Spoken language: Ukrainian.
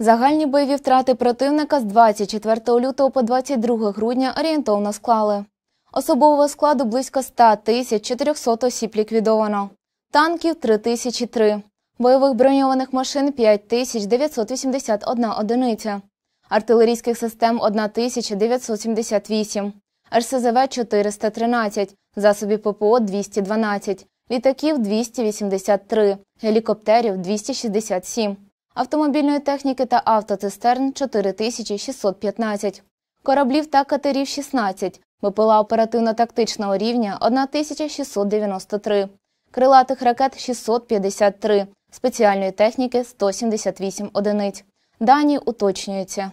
Загальні бойові втрати противника з 24 лютого по 22 грудня орієнтовно склали. Особового складу близько 100 тисяч 400 осіб ліквідовано, танків 3003, бойових броньованих машин 5981 одиниця, артилерійських систем 1978, РСЗВ 413, засобів ППО 212, літаків 283, гелікоптерів 267 автомобільної техніки та автоцистерн 4615, кораблів та катерів 16, БПЛА оперативно-тактичного рівня 1693, крилатих ракет 653, спеціальної техніки 178 одиниць. Дані уточнюються.